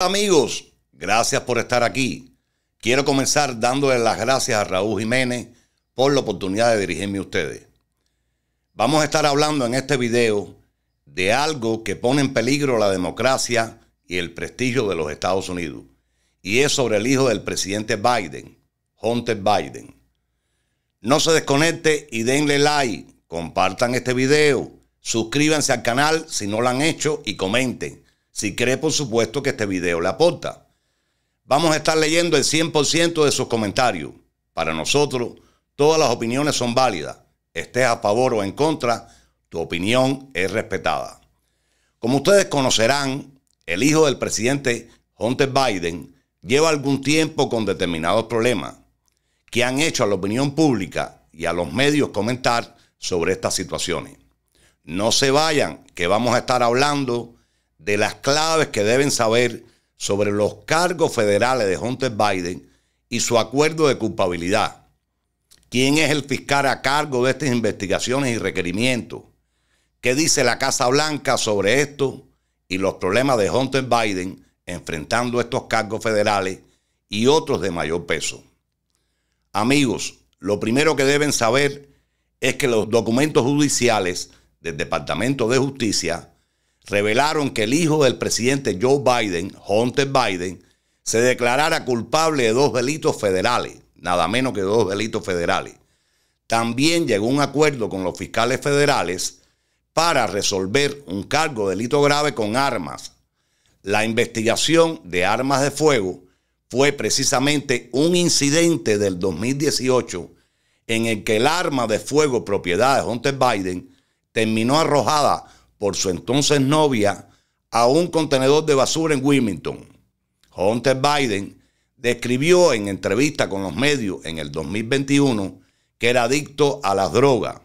Amigos, gracias por estar aquí. Quiero comenzar dándole las gracias a Raúl Jiménez por la oportunidad de dirigirme a ustedes. Vamos a estar hablando en este video de algo que pone en peligro la democracia y el prestigio de los Estados Unidos. Y es sobre el hijo del presidente Biden, Hunter Biden. No se desconecte y denle like, compartan este video, suscríbanse al canal si no lo han hecho y comenten si cree por supuesto que este video le aporta. Vamos a estar leyendo el 100% de sus comentarios. Para nosotros, todas las opiniones son válidas. Estés a favor o en contra, tu opinión es respetada. Como ustedes conocerán, el hijo del presidente Hunter Biden lleva algún tiempo con determinados problemas que han hecho a la opinión pública y a los medios comentar sobre estas situaciones. No se vayan, que vamos a estar hablando de las claves que deben saber sobre los cargos federales de Hunter Biden y su acuerdo de culpabilidad. ¿Quién es el fiscal a cargo de estas investigaciones y requerimientos? ¿Qué dice la Casa Blanca sobre esto y los problemas de Hunter Biden enfrentando estos cargos federales y otros de mayor peso? Amigos, lo primero que deben saber es que los documentos judiciales del Departamento de Justicia revelaron que el hijo del presidente Joe Biden, Hunter Biden, se declarara culpable de dos delitos federales, nada menos que dos delitos federales. También llegó un acuerdo con los fiscales federales para resolver un cargo de delito grave con armas. La investigación de armas de fuego fue precisamente un incidente del 2018 en el que el arma de fuego propiedad de Hunter Biden terminó arrojada por su entonces novia a un contenedor de basura en Wilmington. Hunter Biden describió en entrevista con los medios en el 2021 que era adicto a las drogas,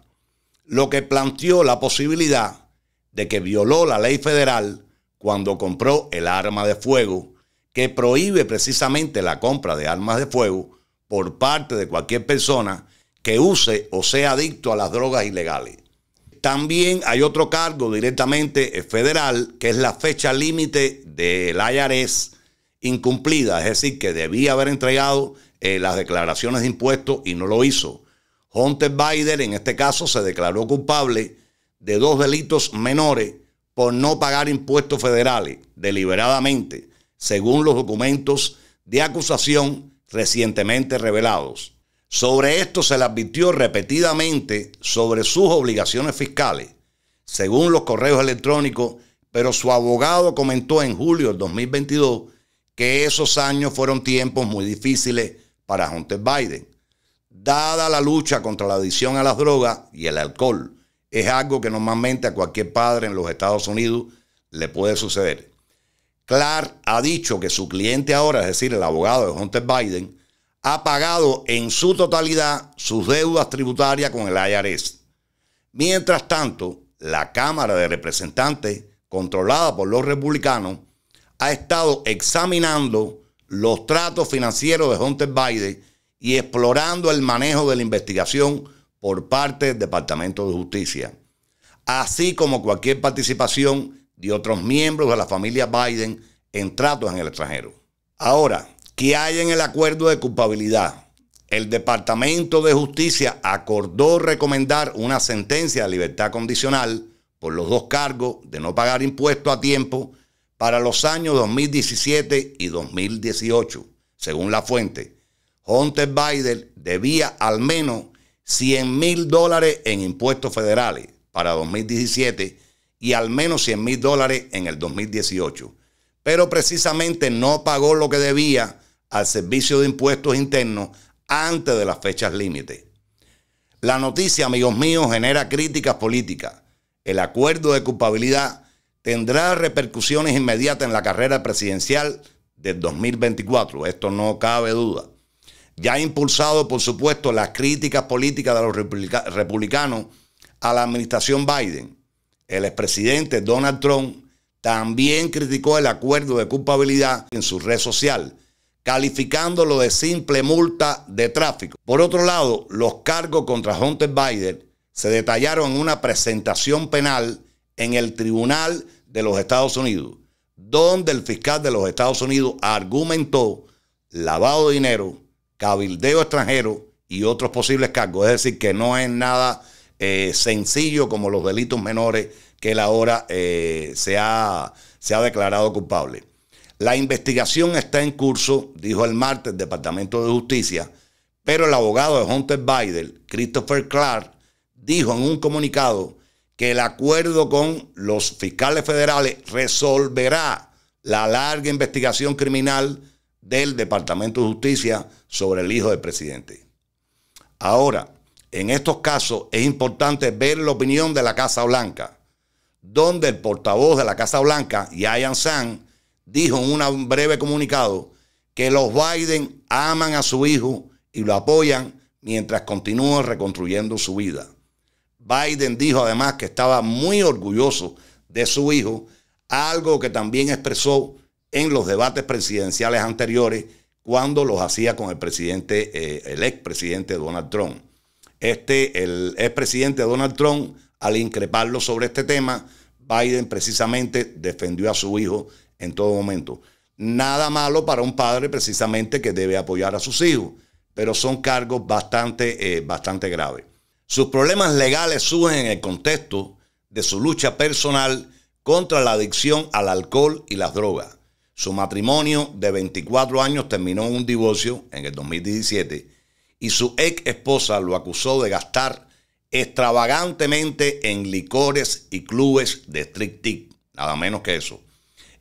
lo que planteó la posibilidad de que violó la ley federal cuando compró el arma de fuego, que prohíbe precisamente la compra de armas de fuego por parte de cualquier persona que use o sea adicto a las drogas ilegales también hay otro cargo directamente eh, federal, que es la fecha límite del IRS incumplida, es decir, que debía haber entregado eh, las declaraciones de impuestos y no lo hizo. Hunter Biden en este caso se declaró culpable de dos delitos menores por no pagar impuestos federales deliberadamente, según los documentos de acusación recientemente revelados. Sobre esto se le advirtió repetidamente sobre sus obligaciones fiscales, según los correos electrónicos, pero su abogado comentó en julio del 2022 que esos años fueron tiempos muy difíciles para Hunter Biden, dada la lucha contra la adicción a las drogas y el alcohol. Es algo que normalmente a cualquier padre en los Estados Unidos le puede suceder. Clark ha dicho que su cliente ahora, es decir, el abogado de Hunter Biden, ha pagado en su totalidad sus deudas tributarias con el IRS. Mientras tanto, la Cámara de Representantes, controlada por los republicanos, ha estado examinando los tratos financieros de Hunter Biden y explorando el manejo de la investigación por parte del Departamento de Justicia, así como cualquier participación de otros miembros de la familia Biden en tratos en el extranjero. Ahora, que hay en el acuerdo de culpabilidad. El Departamento de Justicia acordó recomendar una sentencia de libertad condicional por los dos cargos de no pagar impuestos a tiempo para los años 2017 y 2018, según la fuente. Hunter Biden debía al menos 100 mil dólares en impuestos federales para 2017 y al menos 100 mil dólares en el 2018. Pero precisamente no pagó lo que debía al Servicio de Impuestos Internos antes de las fechas límite. La noticia, amigos míos, genera críticas políticas. El acuerdo de culpabilidad tendrá repercusiones inmediatas en la carrera presidencial del 2024, esto no cabe duda. Ya ha impulsado, por supuesto, las críticas políticas de los republicanos a la administración Biden. El expresidente Donald Trump también criticó el acuerdo de culpabilidad en su red social, calificándolo de simple multa de tráfico. Por otro lado, los cargos contra Hunter Biden se detallaron en una presentación penal en el Tribunal de los Estados Unidos, donde el fiscal de los Estados Unidos argumentó lavado de dinero, cabildeo extranjero y otros posibles cargos. Es decir, que no es nada eh, sencillo como los delitos menores que él ahora eh, se ha declarado culpable. La investigación está en curso, dijo el martes el Departamento de Justicia, pero el abogado de Hunter Biden, Christopher Clark, dijo en un comunicado que el acuerdo con los fiscales federales resolverá la larga investigación criminal del Departamento de Justicia sobre el hijo del presidente. Ahora, en estos casos es importante ver la opinión de la Casa Blanca, donde el portavoz de la Casa Blanca, Yayan San, dijo en un breve comunicado que los Biden aman a su hijo y lo apoyan mientras continúa reconstruyendo su vida. Biden dijo además que estaba muy orgulloso de su hijo, algo que también expresó en los debates presidenciales anteriores cuando los hacía con el presidente, eh, el expresidente Donald Trump. Este, el expresidente Donald Trump, al increparlo sobre este tema, Biden precisamente defendió a su hijo en todo momento. Nada malo para un padre precisamente que debe apoyar a sus hijos, pero son cargos bastante, eh, bastante graves. Sus problemas legales surgen en el contexto de su lucha personal contra la adicción al alcohol y las drogas. Su matrimonio de 24 años terminó en un divorcio en el 2017 y su ex esposa lo acusó de gastar extravagantemente en licores y clubes de striptease, nada menos que eso.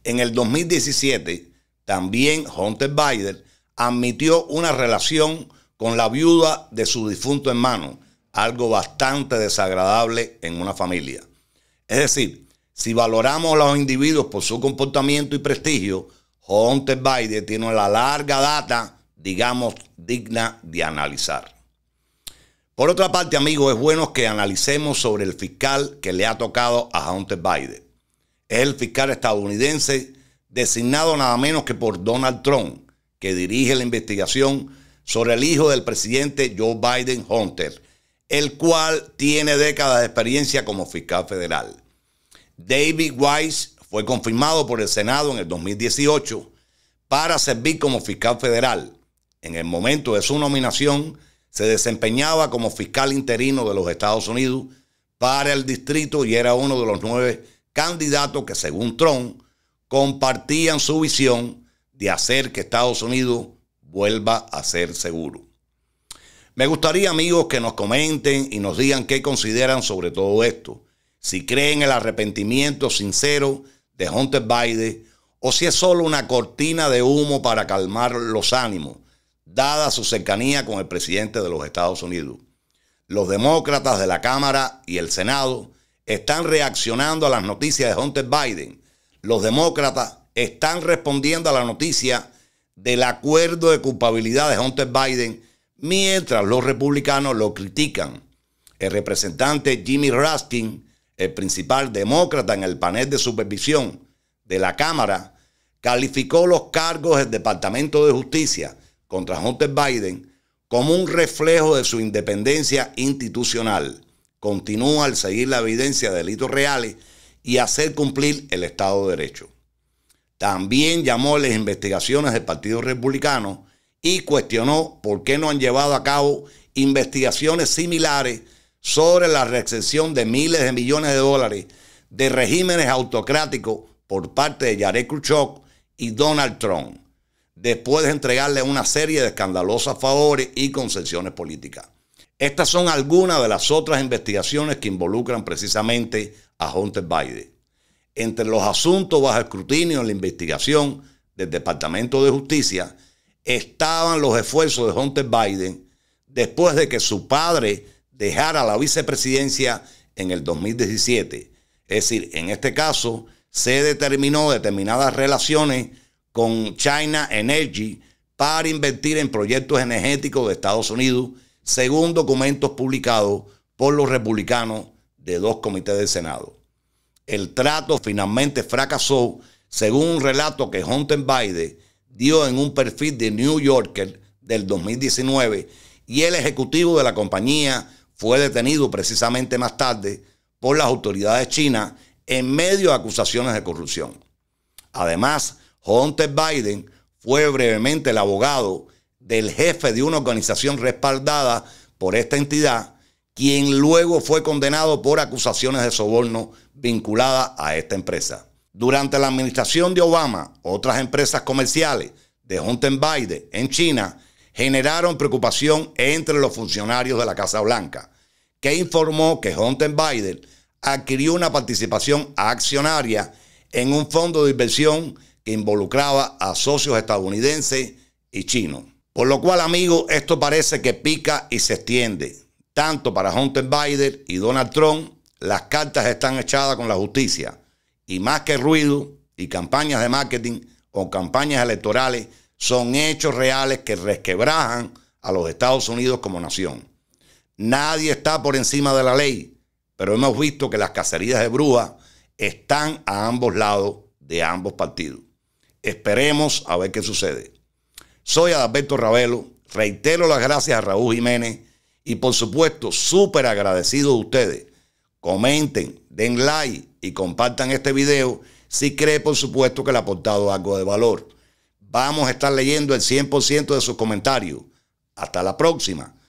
En el 2017, también Hunter Biden admitió una relación con la viuda de su difunto hermano, algo bastante desagradable en una familia. Es decir, si valoramos a los individuos por su comportamiento y prestigio, Hunter Biden tiene una larga data, digamos, digna de analizar. Por otra parte, amigos, es bueno que analicemos sobre el fiscal que le ha tocado a Hunter Biden es el fiscal estadounidense designado nada menos que por Donald Trump, que dirige la investigación sobre el hijo del presidente Joe Biden Hunter, el cual tiene décadas de experiencia como fiscal federal. David Weiss fue confirmado por el Senado en el 2018 para servir como fiscal federal. En el momento de su nominación, se desempeñaba como fiscal interino de los Estados Unidos para el distrito y era uno de los nueve candidatos que según Trump compartían su visión de hacer que Estados Unidos vuelva a ser seguro. Me gustaría amigos que nos comenten y nos digan qué consideran sobre todo esto, si creen el arrepentimiento sincero de Hunter Biden o si es solo una cortina de humo para calmar los ánimos, dada su cercanía con el presidente de los Estados Unidos. Los demócratas de la Cámara y el Senado están reaccionando a las noticias de Hunter Biden. Los demócratas están respondiendo a la noticia del acuerdo de culpabilidad de Hunter Biden, mientras los republicanos lo critican. El representante Jimmy Raskin, el principal demócrata en el panel de supervisión de la Cámara, calificó los cargos del Departamento de Justicia contra Hunter Biden como un reflejo de su independencia institucional continúa al seguir la evidencia de delitos reales y hacer cumplir el Estado de Derecho. También llamó a las investigaciones del Partido Republicano y cuestionó por qué no han llevado a cabo investigaciones similares sobre la recepción de miles de millones de dólares de regímenes autocráticos por parte de Jared Khrushchev y Donald Trump, después de entregarle una serie de escandalosos favores y concesiones políticas. Estas son algunas de las otras investigaciones que involucran precisamente a Hunter Biden. Entre los asuntos bajo escrutinio en la investigación del Departamento de Justicia estaban los esfuerzos de Hunter Biden después de que su padre dejara la vicepresidencia en el 2017. Es decir, en este caso se determinó determinadas relaciones con China Energy para invertir en proyectos energéticos de Estados Unidos según documentos publicados por los republicanos de dos comités del Senado. El trato finalmente fracasó, según un relato que Hunter Biden dio en un perfil de New Yorker del 2019, y el ejecutivo de la compañía fue detenido precisamente más tarde por las autoridades chinas en medio de acusaciones de corrupción. Además, Hunter Biden fue brevemente el abogado del jefe de una organización respaldada por esta entidad, quien luego fue condenado por acusaciones de soborno vinculada a esta empresa. Durante la administración de Obama, otras empresas comerciales de Hunter Biden en China generaron preocupación entre los funcionarios de la Casa Blanca, que informó que Hunter Biden adquirió una participación accionaria en un fondo de inversión que involucraba a socios estadounidenses y chinos. Por lo cual, amigos, esto parece que pica y se extiende. Tanto para Hunter Biden y Donald Trump, las cartas están echadas con la justicia. Y más que ruido y campañas de marketing o campañas electorales, son hechos reales que resquebrajan a los Estados Unidos como nación. Nadie está por encima de la ley, pero hemos visto que las cacerías de brujas están a ambos lados de ambos partidos. Esperemos a ver qué sucede. Soy Adalberto Ravelo, reitero las gracias a Raúl Jiménez y por supuesto súper agradecido de ustedes. Comenten, den like y compartan este video si cree por supuesto que le ha aportado algo de valor. Vamos a estar leyendo el 100% de sus comentarios. Hasta la próxima.